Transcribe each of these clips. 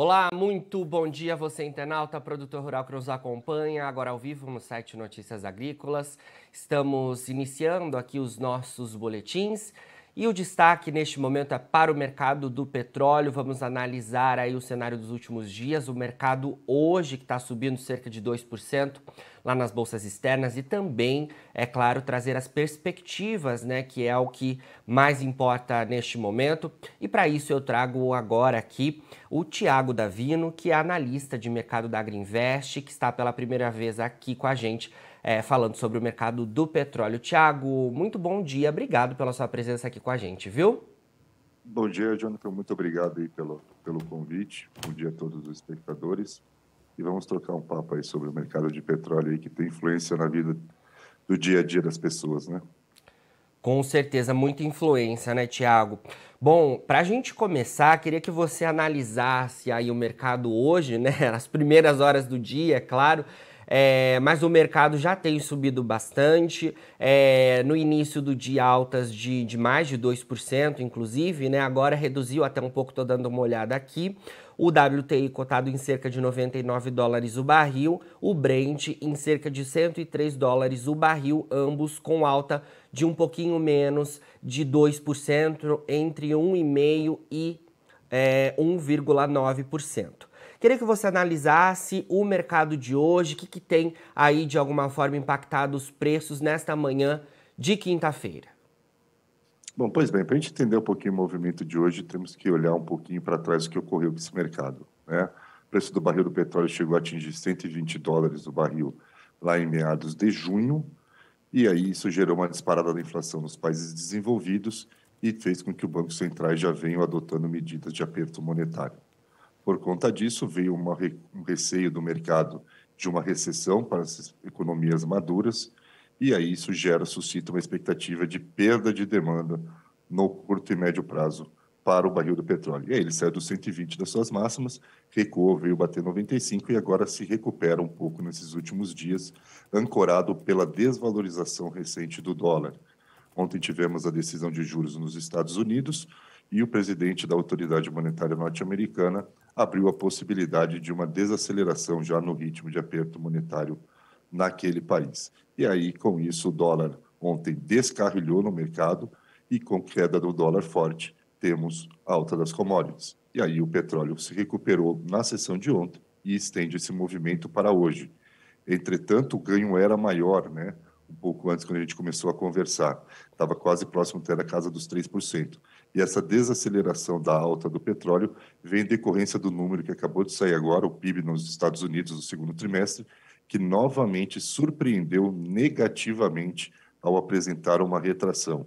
Olá, muito bom dia você internauta, produtor rural que nos acompanha agora ao vivo no site Notícias Agrícolas. Estamos iniciando aqui os nossos boletins e o destaque neste momento é para o mercado do petróleo. Vamos analisar aí o cenário dos últimos dias, o mercado hoje que está subindo cerca de 2% lá nas bolsas externas e também, é claro, trazer as perspectivas, né, que é o que mais importa neste momento. E para isso eu trago agora aqui o Tiago Davino, que é analista de mercado da Agriinvest, que está pela primeira vez aqui com a gente é, falando sobre o mercado do petróleo. Tiago, muito bom dia, obrigado pela sua presença aqui com a gente, viu? Bom dia, Jonathan, muito obrigado aí pelo, pelo convite. Bom dia a todos os espectadores e vamos trocar um papo aí sobre o mercado de petróleo aí que tem influência na vida do dia a dia das pessoas, né? Com certeza, muita influência, né, Tiago? Bom, para a gente começar, queria que você analisasse aí o mercado hoje, né? As primeiras horas do dia, é claro. É, mas o mercado já tem subido bastante. É, no início do dia, altas de, de mais de 2%, inclusive, né? Agora reduziu até um pouco, estou dando uma olhada aqui o WTI cotado em cerca de 99 dólares o barril, o Brent em cerca de 103 dólares o barril, ambos com alta de um pouquinho menos de 2%, entre 1,5% e é, 1,9%. Queria que você analisasse o mercado de hoje, o que, que tem aí de alguma forma impactado os preços nesta manhã de quinta-feira. Bom, pois bem, para a gente entender um pouquinho o movimento de hoje, temos que olhar um pouquinho para trás o que ocorreu nesse mercado. Né? O preço do barril do petróleo chegou a atingir 120 dólares o barril lá em meados de junho, e aí isso gerou uma disparada da inflação nos países desenvolvidos e fez com que o Banco Centrais já venham adotando medidas de aperto monetário. Por conta disso, veio uma, um receio do mercado de uma recessão para as economias maduras, e aí isso gera, suscita uma expectativa de perda de demanda no curto e médio prazo para o barril do petróleo. E aí ele saiu dos 120 das suas máximas, recuou, veio bater 95 e agora se recupera um pouco nesses últimos dias, ancorado pela desvalorização recente do dólar. Ontem tivemos a decisão de juros nos Estados Unidos e o presidente da Autoridade Monetária Norte-Americana abriu a possibilidade de uma desaceleração já no ritmo de aperto monetário naquele país. E aí, com isso, o dólar ontem descarrilhou no mercado e com queda do dólar forte, temos alta das commodities. E aí o petróleo se recuperou na sessão de ontem e estende esse movimento para hoje. Entretanto, o ganho era maior, né? um pouco antes, quando a gente começou a conversar. Estava quase próximo até da casa dos 3%. E essa desaceleração da alta do petróleo vem em decorrência do número que acabou de sair agora, o PIB nos Estados Unidos do segundo trimestre, que novamente surpreendeu negativamente ao apresentar uma retração.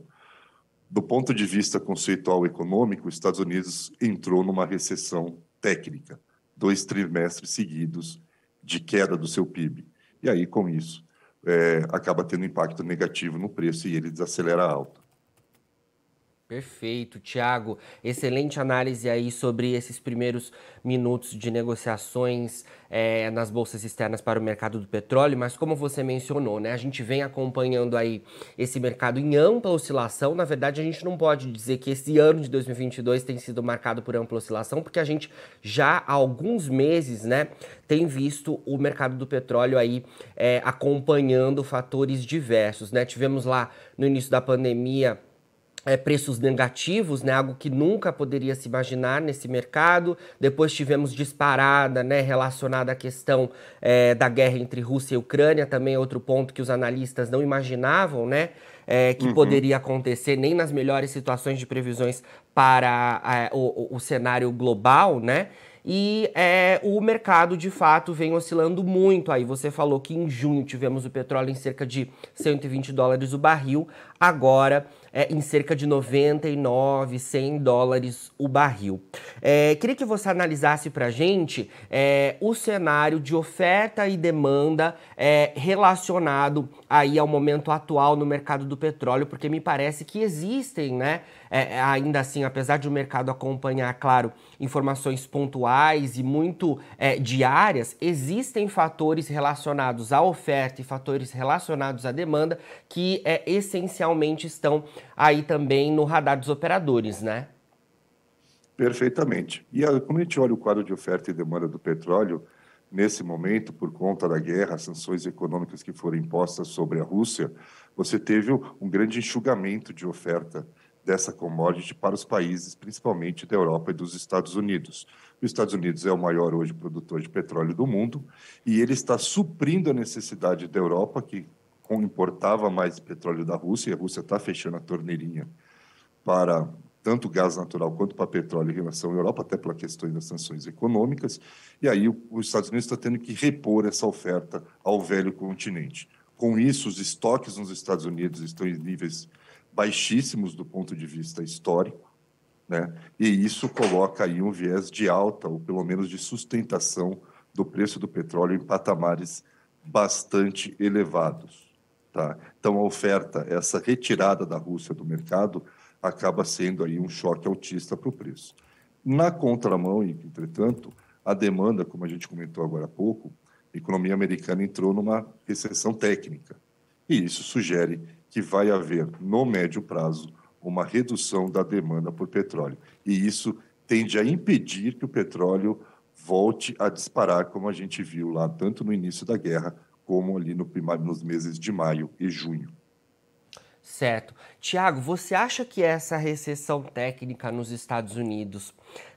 Do ponto de vista conceitual econômico, os Estados Unidos entrou numa recessão técnica, dois trimestres seguidos de queda do seu PIB. E aí, com isso, é, acaba tendo impacto negativo no preço e ele desacelera alto. alta. Perfeito, Tiago. Excelente análise aí sobre esses primeiros minutos de negociações é, nas bolsas externas para o mercado do petróleo, mas como você mencionou, né, a gente vem acompanhando aí esse mercado em ampla oscilação. Na verdade, a gente não pode dizer que esse ano de 2022 tem sido marcado por ampla oscilação, porque a gente já há alguns meses, né, tem visto o mercado do petróleo aí é, acompanhando fatores diversos, né? Tivemos lá no início da pandemia é, preços negativos, né, algo que nunca poderia se imaginar nesse mercado. Depois tivemos disparada né, relacionada à questão é, da guerra entre Rússia e Ucrânia, também outro ponto que os analistas não imaginavam, né? É, que uhum. poderia acontecer nem nas melhores situações de previsões para é, o, o, cenário global, né? E é, o mercado de fato vem oscilando muito. Aí você falou que em junho tivemos o petróleo em cerca de 120 dólares o barril, agora é, em cerca de 99, 100 dólares o barril. É, queria que você analisasse para a gente é, o cenário de oferta e demanda é, relacionado aí ao momento atual no mercado do petróleo, porque me parece que existem, né? É, é, ainda assim, apesar de o mercado acompanhar, claro, informações pontuais e muito diárias, existem fatores relacionados à oferta e fatores relacionados à demanda que essencialmente estão aí também no radar dos operadores, né? Perfeitamente. E a, ah, quando a gente olha o quadro de oferta e demanda do petróleo, nesse momento, por conta da guerra, as sanções econômicas que foram impostas sobre a Rússia, você teve um grande enxugamento de oferta dessa commodity para os países, principalmente da Europa e dos Estados Unidos. Os Estados Unidos é o maior hoje produtor de petróleo do mundo e ele está suprindo a necessidade da Europa, que importava mais petróleo da Rússia, e a Rússia está fechando a torneirinha para tanto gás natural quanto para petróleo em relação à Europa, até pela questão das sanções econômicas, e aí os Estados Unidos estão tá tendo que repor essa oferta ao velho continente. Com isso, os estoques nos Estados Unidos estão em níveis baixíssimos do ponto de vista histórico, né? e isso coloca aí um viés de alta, ou pelo menos de sustentação do preço do petróleo em patamares bastante elevados. Tá? Então, a oferta, essa retirada da Rússia do mercado, acaba sendo aí um choque altista para o preço. Na contramão, entretanto, a demanda, como a gente comentou agora há pouco, a economia americana entrou numa recessão técnica. E isso sugere que vai haver, no médio prazo, uma redução da demanda por petróleo. E isso tende a impedir que o petróleo volte a disparar, como a gente viu lá, tanto no início da guerra como ali no primário, nos meses de maio e junho. Certo. Tiago, você acha que essa recessão técnica nos Estados Unidos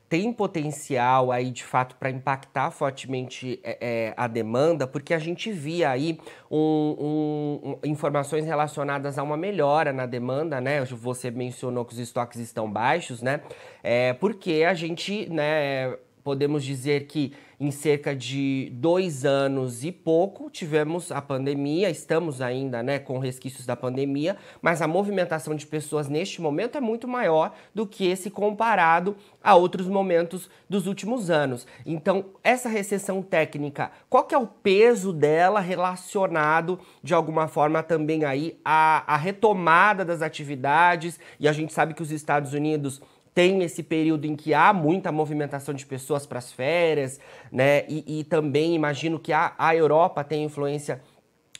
tem potencial aí de fato para impactar fortemente é, é, a demanda, porque a gente via aí um, um, informações relacionadas a uma melhora na demanda, né? Você mencionou que os estoques estão baixos, né? É, porque a gente, né? podemos dizer que em cerca de dois anos e pouco tivemos a pandemia, estamos ainda né, com resquícios da pandemia, mas a movimentação de pessoas neste momento é muito maior do que se comparado a outros momentos dos últimos anos. Então, essa recessão técnica, qual que é o peso dela relacionado de alguma forma também aí à, à retomada das atividades? E a gente sabe que os Estados Unidos tem esse período em que há muita movimentação de pessoas para as férias, né? E, e, também imagino que a, a Europa tem influência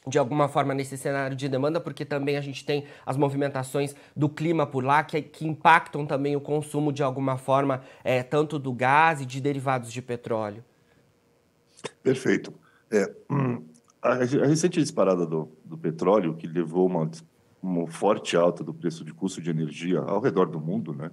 de alguma forma nesse cenário de demanda, porque também a gente tem as movimentações do clima por lá que, que impactam também o consumo de alguma forma, é, tanto do gás e de derivados de petróleo. Perfeito. É, hum, a, a, recente disparada do, do petróleo, que levou uma, uma forte alta do preço de custo de energia ao redor do mundo, né?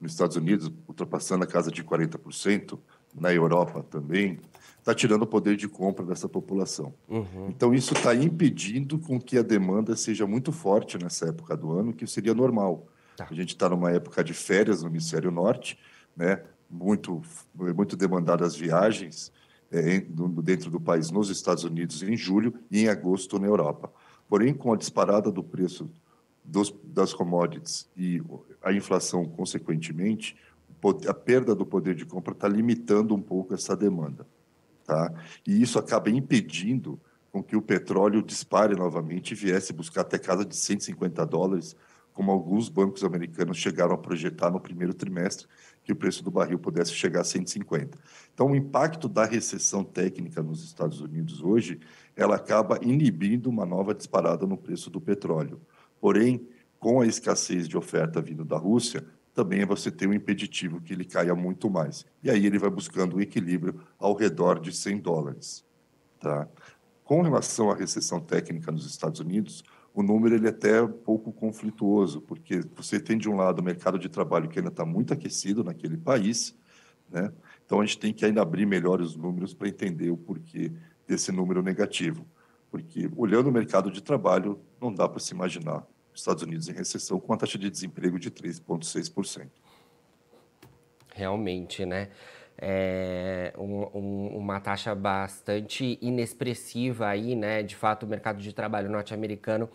nos Estados Unidos, ultrapassando a casa de 40%, na Europa também, está tirando o poder de compra dessa população. Uhum. Então, isso está impedindo com que a demanda seja muito forte nessa época do ano, que seria normal. Tá. A gente está numa época de férias no hemisfério norte, né? muito, muito demandadas as viagens é, dentro do país, nos Estados Unidos, em julho e em agosto na Europa. Porém, com a disparada do preço dos, das commodities e a inflação, consequentemente, a perda do poder de compra está limitando um pouco essa demanda. Tá? E isso acaba impedindo com que o petróleo dispare novamente e viesse buscar até casa de 150 dólares, como alguns bancos americanos chegaram a projetar no primeiro trimestre, que o preço do barril pudesse chegar a 150. Então, o impacto da recessão técnica nos Estados Unidos hoje, ela acaba inibindo uma nova disparada no preço do petróleo. Porém, com a escassez de oferta vindo da Rússia, também você tem um impeditivo que ele caia muito mais. E aí ele vai buscando um equilíbrio ao redor de 100 dólares. Tá? Com relação à recessão técnica nos Estados Unidos, o número ele é até um pouco conflituoso, porque você tem, de um lado, o mercado de trabalho que ainda está muito aquecido naquele país, né? então a gente tem que ainda abrir melhor os números para entender o porquê desse número negativo. Porque, olhando o mercado de trabalho, não dá para se imaginar os Estados Unidos em recessão com uma taxa de desemprego de 3,6%. Realmente, né? É um, um, uma taxa bastante inexpressiva aí, né? De fato, o mercado de trabalho norte-americano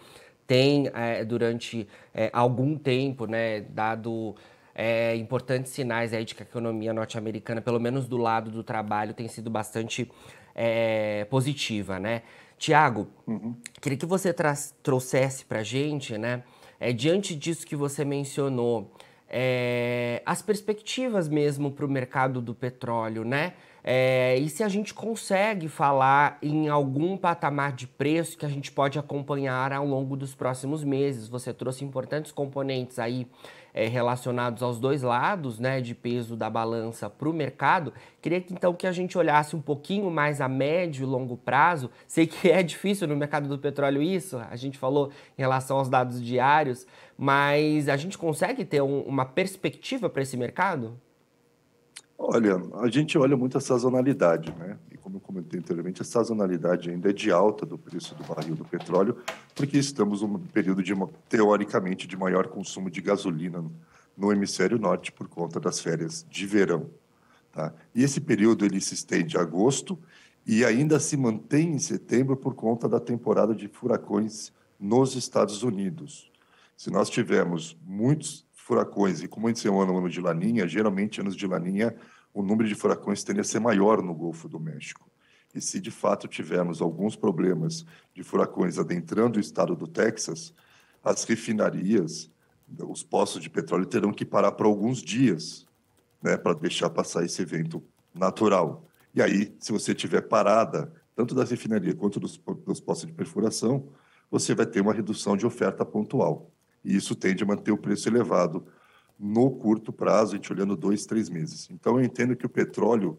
tem é, durante é, algum tempo, né, dado é, importantes sinais aí de que a economia norte-americana, pelo menos do lado do trabalho, tem sido bastante é, positiva, né? Tiago, uhum. queria que você trouxesse para a gente, né? É, diante disso que você mencionou, é, as perspectivas mesmo para o mercado do petróleo, né? É, e se a gente consegue falar em algum patamar de preço que a gente pode acompanhar ao longo dos próximos meses? Você trouxe importantes componentes aí é, relacionados aos dois lados, né, de peso da balança para o mercado. Queria que, então que a gente olhasse um pouquinho mais a médio e longo prazo. Sei que é difícil no mercado do petróleo isso. A gente falou em relação aos dados diários, mas a gente consegue ter um, uma perspectiva para esse mercado? Olha, a gente olha muito a sazonalidade, né? E como eu comentei anteriormente, a sazonalidade ainda é de alta do preço do barril do petróleo, porque estamos num período de teoricamente de maior consumo de gasolina no hemisfério norte por conta das férias de verão. Tá? E esse período ele se estende a agosto e ainda se mantém em setembro por conta da temporada de furacões nos Estados Unidos. Se nós tivermos muitos furacões. E como a gente é um ano de laninha, geralmente anos de laninha, o número de furacões tende a ser maior no Golfo do México. E se de fato tivermos alguns problemas de furacões adentrando o estado do Texas, as refinarias, os poços de petróleo terão que parar por alguns dias, né, para deixar passar esse evento natural. E aí, se você tiver parada, tanto da refinaria quanto dos, dos poços de perfuração, você vai ter uma redução de oferta pontual e isso tende a manter o preço elevado no curto prazo, a gente olhando dois, três meses. Então, eu entendo que o petróleo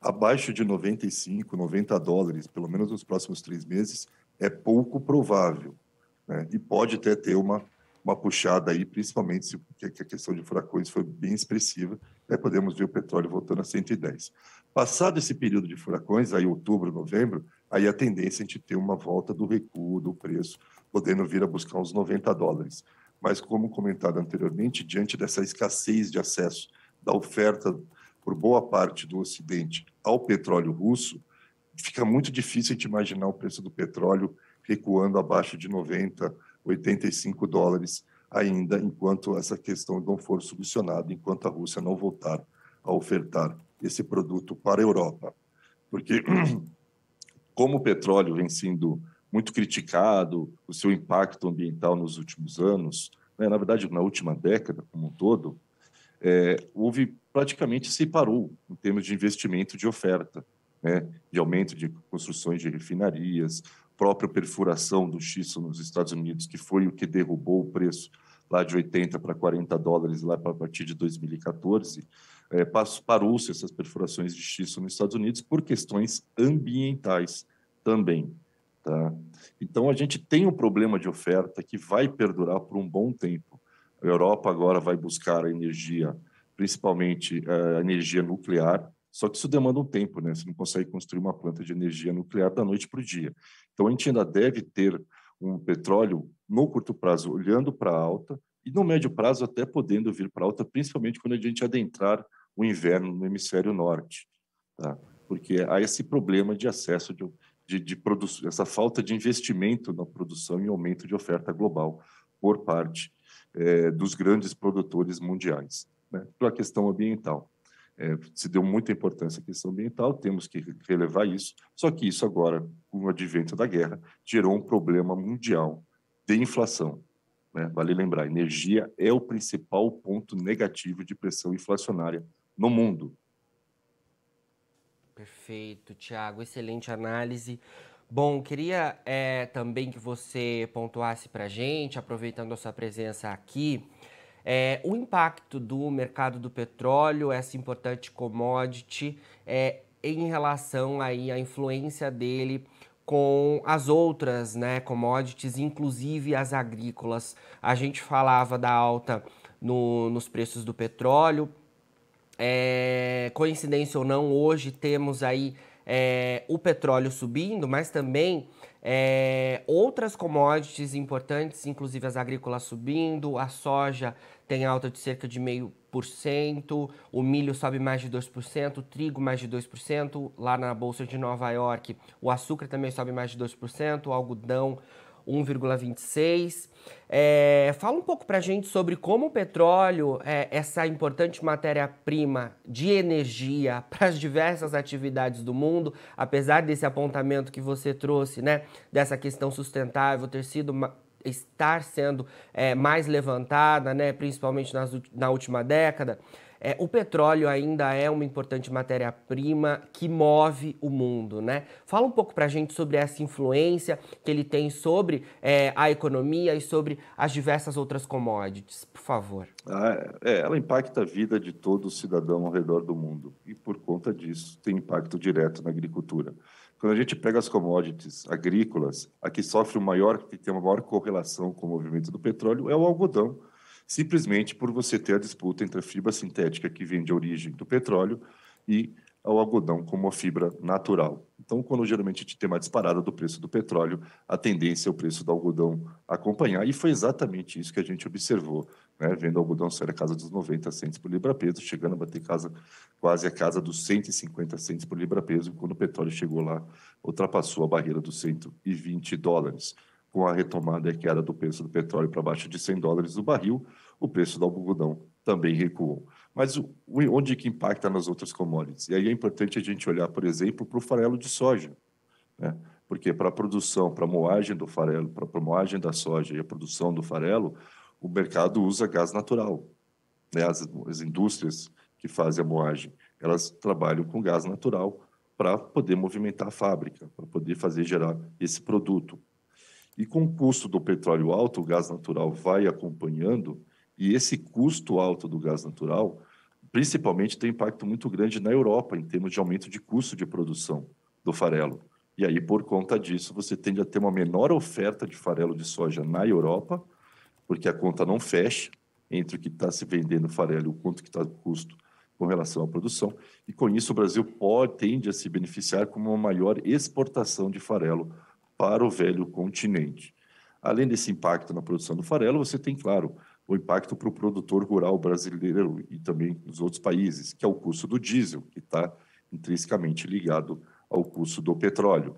abaixo de 95, 90 dólares, pelo menos nos próximos três meses, é pouco provável. Né? E pode até ter uma, uma puxada aí, principalmente se que a questão de furacões foi bem expressiva, aí né? podemos ver o petróleo voltando a 110. Passado esse período de furacões, aí outubro, novembro, aí a tendência é a gente ter uma volta do recuo do preço, podendo vir a buscar uns 90 dólares mas como comentado anteriormente, diante dessa escassez de acesso da oferta por boa parte do Ocidente ao petróleo russo, fica muito difícil de imaginar o preço do petróleo recuando abaixo de 90, 85 dólares ainda, enquanto essa questão não for solucionada, enquanto a Rússia não voltar a ofertar esse produto para a Europa. Porque como o petróleo vem sendo muito criticado o seu impacto ambiental nos últimos anos, né, na verdade, na última década como um todo, é, houve praticamente se parou em termos de investimento de oferta, né, de aumento de construções de refinarias, própria perfuração do xisto nos Estados Unidos, que foi o que derrubou o preço lá de 80 para 40 dólares lá a partir de 2014, é, parou-se essas perfurações de xisto nos Estados Unidos por questões ambientais também. Tá? Então, a gente tem um problema de oferta que vai perdurar por um bom tempo. A Europa agora vai buscar a energia, principalmente eh, a energia nuclear, só que isso demanda um tempo, né? Você não consegue construir uma planta de energia nuclear da noite para o dia. Então, a gente ainda deve ter um petróleo no curto prazo olhando para alta e no médio prazo até podendo vir para alta, principalmente quando a gente adentrar o inverno no hemisfério norte, tá? Porque há esse problema de acesso de, de, de essa falta de investimento na produção e aumento de oferta global por parte é, dos grandes produtores mundiais. Né? Para a questão ambiental, é, se deu muita importância à questão ambiental, temos que relevar isso, só que isso agora, com o advento da guerra, gerou um problema mundial de inflação. Né? Vale lembrar, energia é o principal ponto negativo de pressão inflacionária no mundo. Perfeito, Tiago. Excelente análise. Bom, queria é, também que você pontuasse para a gente, aproveitando a sua presença aqui, é, o impacto do mercado do petróleo, essa importante commodity, é, em relação aí à influência dele com as outras né, commodities, inclusive as agrícolas. A gente falava da alta no, nos preços do petróleo, é, coincidência ou não, hoje temos aí é, o petróleo subindo, mas também é, outras commodities importantes, inclusive as agrícolas subindo, a soja tem alta de cerca de meio por cento, o milho sobe mais de 2%, o trigo mais de 2%, lá na Bolsa de Nova York o açúcar também sobe mais de 2%, o algodão 1,26. É, fala um pouco para a gente sobre como o petróleo, é, essa importante matéria-prima de energia para as diversas atividades do mundo, apesar desse apontamento que você trouxe, né, dessa questão sustentável ter sido estar sendo é, mais levantada, né, principalmente nas, na última década. É, o petróleo ainda é uma importante matéria-prima que move o mundo, né? Fala um pouco para a gente sobre essa influência que ele tem sobre é, a economia e sobre as diversas outras commodities, por favor. Ah, é, ela impacta a vida de todo cidadão ao redor do mundo e, por conta disso, tem impacto direto na agricultura. Quando a gente pega as commodities agrícolas, a que sofre o maior, que tem uma maior correlação com o movimento do petróleo é o algodão simplesmente por você ter a disputa entre a fibra sintética que vem de origem do petróleo e ao algodão como a fibra natural. Então, quando geralmente a gente tem uma disparada do preço do petróleo, a tendência é o preço do algodão acompanhar, e foi exatamente isso que a gente observou, né? vendo algodão sair a casa dos 90 centos por libra-peso, chegando a bater casa, quase a casa dos 150 centos por libra-peso, quando o petróleo chegou lá, ultrapassou a barreira dos 120 dólares. Com a retomada que era do preço do petróleo para baixo de 100 dólares o barril, o preço do algodão também recuou. Mas onde que impacta nas outras commodities? E aí é importante a gente olhar, por exemplo, para o farelo de soja. Né? Porque para a produção, para a moagem do farelo, para a moagem da soja e a produção do farelo, o mercado usa gás natural. Né? As, as indústrias que fazem a moagem, elas trabalham com gás natural para poder movimentar a fábrica, para poder fazer gerar esse produto. E com o custo do petróleo alto, o gás natural vai acompanhando, e esse custo alto do gás natural, principalmente, tem impacto muito grande na Europa, em termos de aumento de custo de produção do farelo. E aí, por conta disso, você tende a ter uma menor oferta de farelo de soja na Europa, porque a conta não fecha entre o que está se vendendo farelo e o quanto que está o custo com relação à produção. E com isso, o Brasil pode, tende a se beneficiar com uma maior exportação de farelo para o velho continente. Além desse impacto na produção do farelo, você tem, claro, o impacto para o produtor rural brasileiro e também nos outros países, que é o custo do diesel, que está intrinsecamente ligado ao custo do petróleo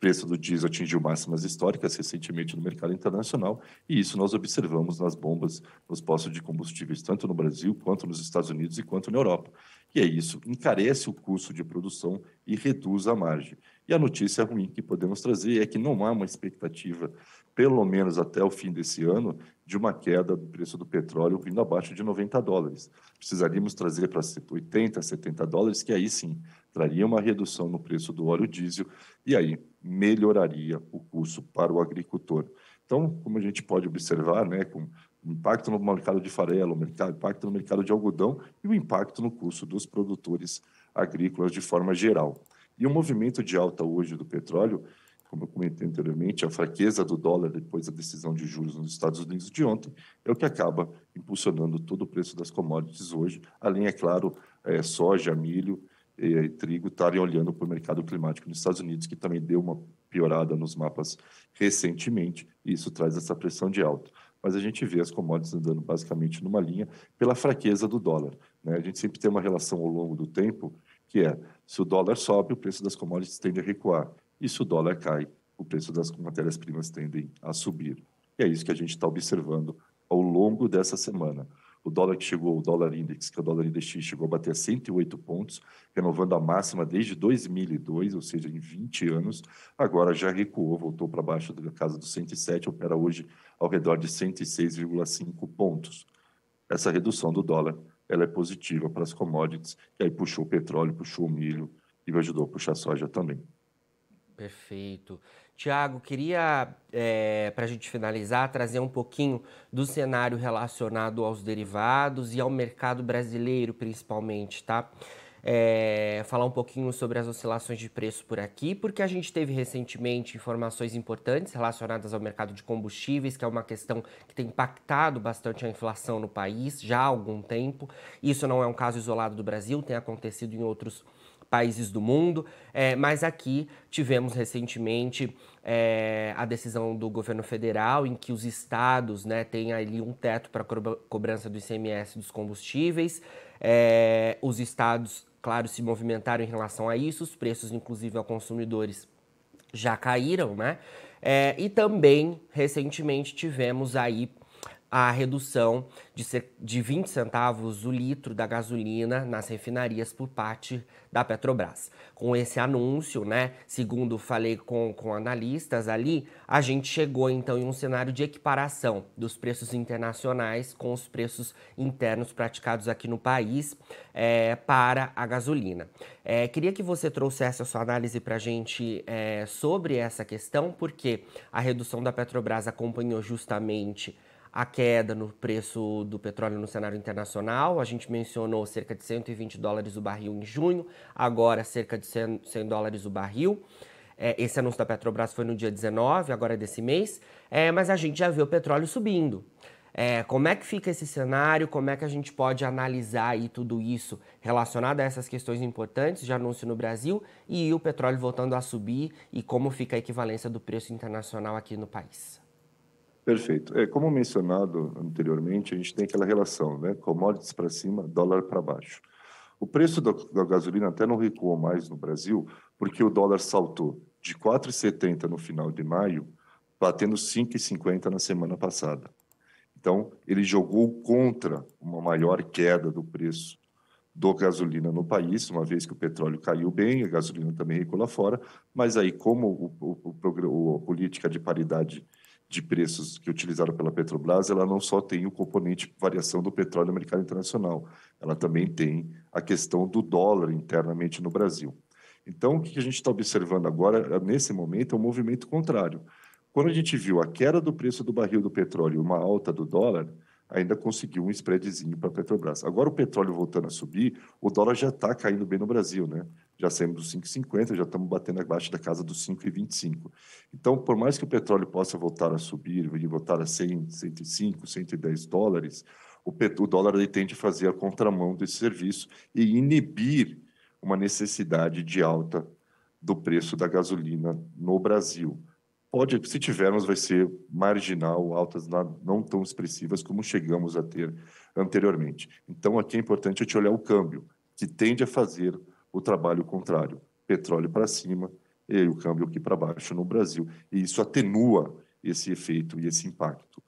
preço do diesel atingiu máximas históricas recentemente no mercado internacional, e isso nós observamos nas bombas nos postos de combustíveis, tanto no Brasil, quanto nos Estados Unidos e quanto na Europa. E é isso, encarece o custo de produção e reduz a margem. E a notícia ruim que podemos trazer é que não há uma expectativa, pelo menos até o fim desse ano, de uma queda do preço do petróleo vindo abaixo de 90 dólares. Precisaríamos trazer para 80, 70 dólares, que aí sim traria uma redução no preço do óleo diesel e aí melhoraria o custo para o agricultor. Então, como a gente pode observar, né, com impacto no mercado de farelo, o impacto no mercado de algodão e o impacto no custo dos produtores agrícolas de forma geral. E o movimento de alta hoje do petróleo, como eu comentei anteriormente, a fraqueza do dólar depois da decisão de juros nos Estados Unidos de ontem é o que acaba impulsionando todo o preço das commodities hoje, além, é claro, é, soja, milho e trigo estarem olhando para o mercado climático nos Estados Unidos, que também deu uma piorada nos mapas recentemente, e isso traz essa pressão de alto. Mas a gente vê as commodities andando basicamente numa linha pela fraqueza do dólar. Né? A gente sempre tem uma relação ao longo do tempo que é, se o dólar sobe, o preço das commodities tende a recuar, e se o dólar cai, o preço das matérias-primas tendem a subir. E é isso que a gente está observando ao longo dessa semana. O dólar que chegou, o dólar index, que é o dólar index chegou a bater 108 pontos, renovando a máxima desde 2002, ou seja, em 20 anos. Agora já recuou, voltou para baixo da casa dos 107, opera hoje ao redor de 106,5 pontos. Essa redução do dólar ela é positiva para as commodities, e aí puxou o petróleo, puxou o milho e ajudou a puxar a soja também. Perfeito. Tiago, queria, é, eh, para a gente finalizar, trazer um pouquinho do cenário relacionado aos derivados e ao mercado brasileiro, principalmente, tá? É, falar um pouquinho sobre as oscilações de preço por aqui, porque a gente teve recentemente informações importantes relacionadas ao mercado de combustíveis, que é uma questão que tem impactado bastante a inflação no país já há algum tempo. Isso não é um caso isolado do Brasil, tem acontecido em outros países países do mundo, é, mas aqui tivemos recentemente é, a decisão do governo federal em que os estados né, têm ali um teto para cobrança do ICMS dos combustíveis. É, os estados, claro, se movimentaram em relação a isso, os preços, inclusive, a consumidores já caíram, né? É, e também, recentemente, tivemos aí a redução de, de 20 centavos o litro da gasolina nas refinarias por parte da Petrobras. Com esse anúncio, né, segundo falei com, com analistas ali, a gente chegou então em um cenário de equiparação dos preços internacionais com os preços internos praticados aqui no país é, para a gasolina. É, queria que você trouxesse a sua análise para a gente é, sobre essa questão, porque a redução da Petrobras acompanhou justamente a queda no preço do petróleo no cenário internacional. A gente mencionou cerca de 120 dólares o barril em junho, agora cerca de 100 dólares o barril. É, esse anúncio da Petrobras foi no dia 19, agora é desse mês, é, mas a gente já vê o petróleo subindo. É, como é que fica esse cenário? Como é que a gente pode analisar aí tudo isso relacionado a essas questões importantes de anúncio no Brasil e o petróleo voltando a subir e como fica a equivalência do preço internacional aqui no país? Perfeito. É, como mencionado anteriormente, a gente tem aquela relação, né? Commodities para cima, dólar para baixo. O preço da, da, gasolina até não recuou mais no Brasil, porque o dólar saltou de 4,70 no final de maio, batendo 5,50 na semana passada. Então, ele jogou contra uma maior queda do preço do gasolina no país, uma vez que o petróleo caiu bem, a gasolina também recuou lá fora, mas aí, como o, o, o, a política de paridade de preços que utilizaram pela Petrobras, ela não só tem o componente variação do petróleo americano internacional, ela também tem a questão do dólar internamente no Brasil. Então, o que a gente está observando agora, nesse momento, é um movimento contrário. Quando a gente viu a queda do preço do barril do petróleo e uma alta do dólar, ainda conseguiu um spreadzinho para a Petrobras. Agora, o petróleo voltando a subir, o dólar já está caindo bem no Brasil, né? já saímos dos 5,50, já estamos batendo abaixo da casa dos 5,25. Então, por mais que o petróleo possa voltar a subir, e voltar a 100, 105, 110 dólares, o, pet, o dólar ele tende a fazer a contramão desse serviço e inibir uma necessidade de alta do preço da gasolina no Brasil. Pode, se tivermos, vai ser marginal, altas não tão expressivas como chegamos a ter anteriormente. Então, aqui é importante a gente olhar o câmbio, que tende a fazer o trabalho contrário, petróleo para cima e o câmbio aqui para baixo no Brasil. E isso atenua esse efeito e esse impacto.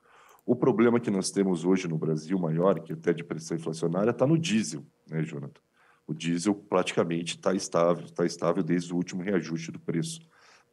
O problema que nós temos hoje no Brasil maior, que até de pressão inflacionária, está no diesel, né, Jonathan? O diesel praticamente está estável, está estável desde o último reajuste do preço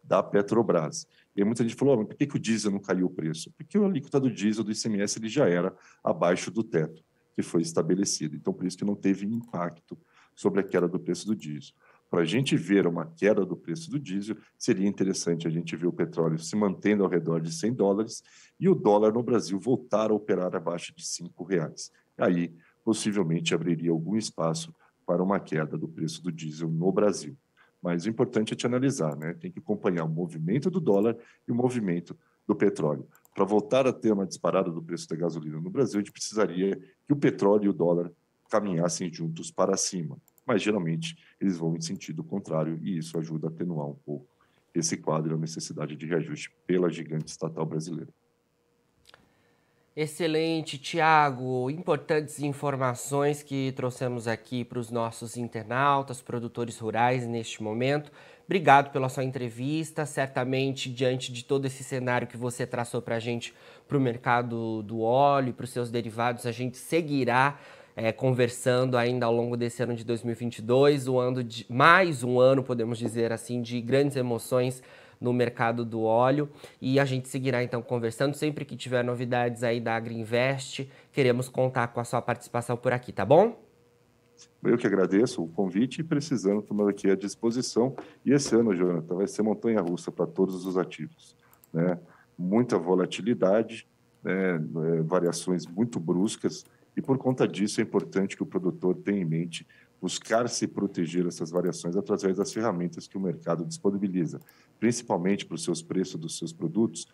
da Petrobras. E muita gente falou, oh, mas por que, que o diesel não caiu o preço? Porque o alíquota do diesel do ICMS ele já era abaixo do teto que foi estabelecido. Então, por isso que não teve impacto sobre a queda do preço do diesel. Para a gente ver uma queda do preço do diesel, seria interessante a gente ver o petróleo se mantendo ao redor de 100 dólares e o dólar no Brasil voltar a operar abaixo de 5 reais. Aí, possivelmente, abriria algum espaço para uma queda do preço do diesel no Brasil. Mas o importante é te analisar, né? Tem que acompanhar o movimento do dólar e o movimento do petróleo. Para voltar a ter uma disparada do preço da gasolina no Brasil, a gente precisaria que o petróleo e o dólar caminhassem juntos para cima mas geralmente eles vão em sentido contrário e isso ajuda a atenuar um pouco esse quadro e a necessidade de reajuste pela gigante estatal brasileira. Excelente, Tiago. Importantes informações que trouxemos aqui para os nossos internautas, produtores rurais neste momento. Obrigado pela sua entrevista. Certamente, diante de todo esse cenário que você traçou para a gente, para o mercado do óleo, para os seus derivados, a gente seguirá é, conversando ainda ao longo desse ano de 2022, um ano de, mais um ano, podemos dizer assim, de grandes emoções no mercado do óleo e a gente seguirá então conversando sempre que tiver novidades aí da Agriinvest, queremos contar com a sua participação por aqui, tá bom? Eu que agradeço o convite e precisando estamos aqui à disposição. E esse ano, Jonathan, vai ser montanha russa para todos os ativos, né? Muita volatilidade, né? É, variações muito bruscas e por conta disso, é importante que o produtor tenha em mente buscar se proteger essas variações através das ferramentas que o mercado disponibiliza, principalmente para os seus preços dos seus produtos,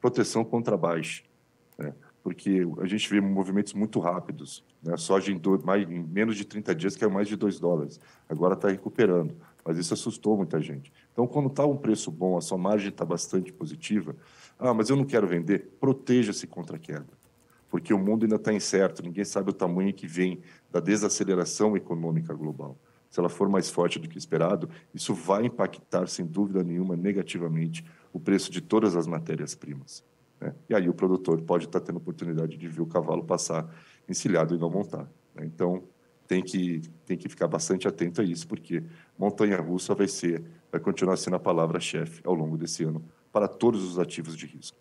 proteção contra baixa, né? porque a gente vê movimentos muito rápidos. Né? A soja em, mais, em menos de 30 dias caiu é mais de 2 dólares, agora está recuperando, mas isso assustou muita gente. Então, quando está um preço bom, a sua margem está bastante positiva, ah, mas eu não quero vender, proteja-se contra a queda porque o mundo ainda está incerto, ninguém sabe o tamanho que vem da desaceleração econômica global. Se ela for mais forte do que esperado, isso vai impactar, sem dúvida nenhuma, negativamente o preço de todas as matérias-primas. Né? E aí o produtor pode estar tá tendo oportunidade de ver o cavalo passar encilhado e não montar. Né? Então, tem que, tem que ficar bastante atento a isso, porque montanha-russa vai ser, vai continuar sendo a palavra-chefe ao longo desse ano para todos os ativos de risco.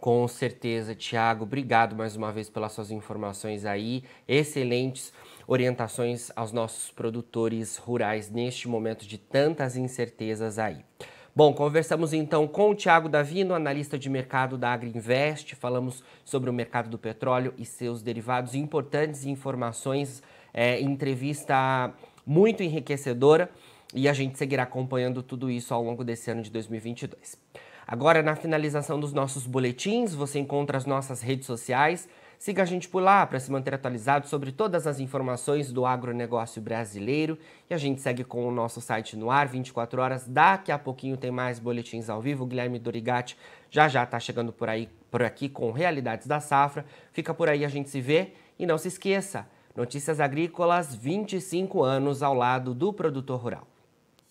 Com certeza, Tiago, obrigado mais uma vez pelas suas informações aí, excelentes orientações aos nossos produtores rurais neste momento de tantas incertezas aí. Bom, conversamos então com o Tiago Davino, analista de mercado da Agriinvest, falamos sobre o mercado do petróleo e seus derivados, importantes informações, é, entrevista muito enriquecedora e a gente seguirá acompanhando tudo isso ao longo desse ano de 2022. Agora, na finalização dos nossos boletins, você encontra as nossas redes sociais. Siga a gente por lá para se manter atualizado sobre todas as informações do agronegócio brasileiro. E a gente segue com o nosso site no ar 24 horas. Daqui a pouquinho tem mais boletins ao vivo. O Guilherme Dorigati já já está chegando por aí por aqui com Realidades da Safra. Fica por aí, a gente se vê e não se esqueça. Notícias Agrícolas 25 anos ao lado do produtor rural.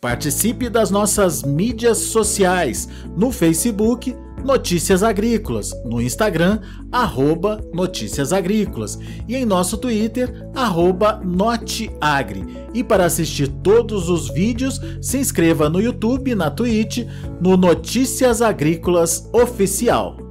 Participe das nossas mídias sociais, no Facebook Notícias Agrícolas, no Instagram arroba Notícias Agrícolas e em nosso Twitter arroba Noteagri. E para assistir todos os vídeos, se inscreva no YouTube, na Twitch, no Notícias Agrícolas Oficial.